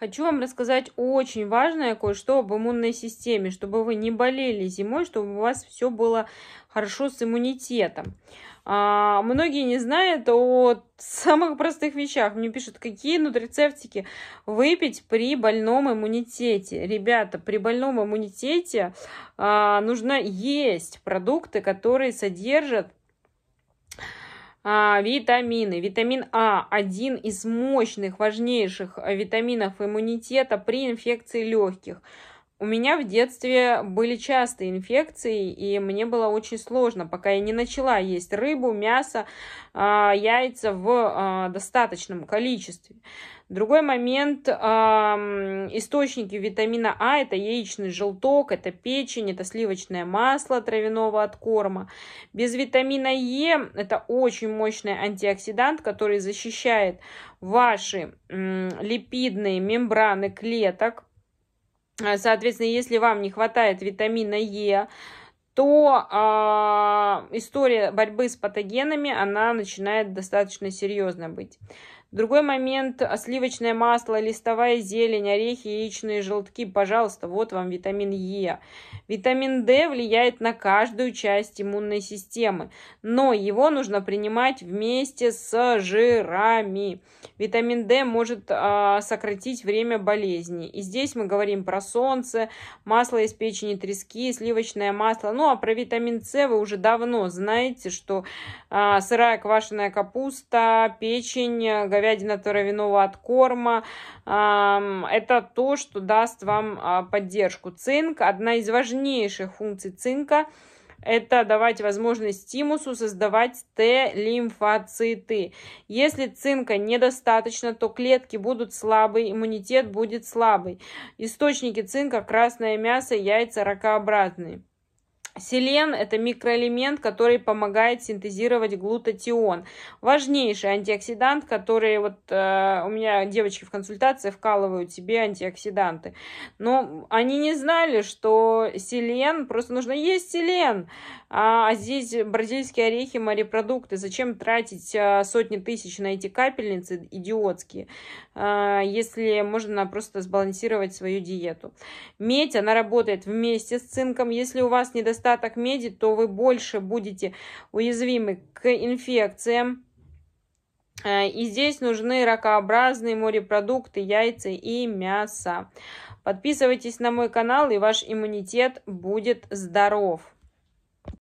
Хочу вам рассказать очень важное кое-что об иммунной системе, чтобы вы не болели зимой, чтобы у вас все было хорошо с иммунитетом. А, многие не знают о самых простых вещах. Мне пишут, какие нутрицептики выпить при больном иммунитете. Ребята, при больном иммунитете а, нужно есть продукты, которые содержат а, витамины. Витамин А – один из мощных, важнейших э, витаминов иммунитета при инфекции легких. У меня в детстве были частые инфекции, и мне было очень сложно, пока я не начала есть рыбу, мясо, а, яйца в а, достаточном количестве. Другой момент, источники витамина А, это яичный желток, это печень, это сливочное масло травяного откорма. Без витамина Е, это очень мощный антиоксидант, который защищает ваши липидные мембраны клеток, Э, соответственно, если вам не хватает витамина Е, то э, история борьбы с патогенами, она начинает достаточно серьезно быть. Другой момент – сливочное масло, листовая зелень, орехи, яичные желтки. Пожалуйста, вот вам витамин Е. Витамин D влияет на каждую часть иммунной системы, но его нужно принимать вместе с жирами. Витамин D может а, сократить время болезни. И здесь мы говорим про солнце, масло из печени трески, сливочное масло. Ну а про витамин С вы уже давно знаете, что а, сырая квашеная капуста, печень, говядина торовяного от корма. Это то, что даст вам а, поддержку. Цинк – одна из важнейших функций цинка – это давать возможность стимусу создавать Т-лимфоциты. Если цинка недостаточно, то клетки будут слабые, иммунитет будет слабый. Источники цинка – красное мясо, яйца ракообразные. Селен – это микроэлемент, который помогает синтезировать глутатион. Важнейший антиоксидант, который вот э, у меня девочки в консультации вкалывают себе антиоксиданты. Но они не знали, что селен, просто нужно есть селен. А, а здесь бразильские орехи, морепродукты. Зачем тратить э, сотни тысяч на эти капельницы идиотские, э, если можно просто сбалансировать свою диету. Медь, она работает вместе с цинком. Если у вас недостаточно остаток меди, то вы больше будете уязвимы к инфекциям. Э, и здесь нужны ракообразные морепродукты, яйца и мясо. Подписывайтесь на мой канал, и ваш иммунитет будет здоров.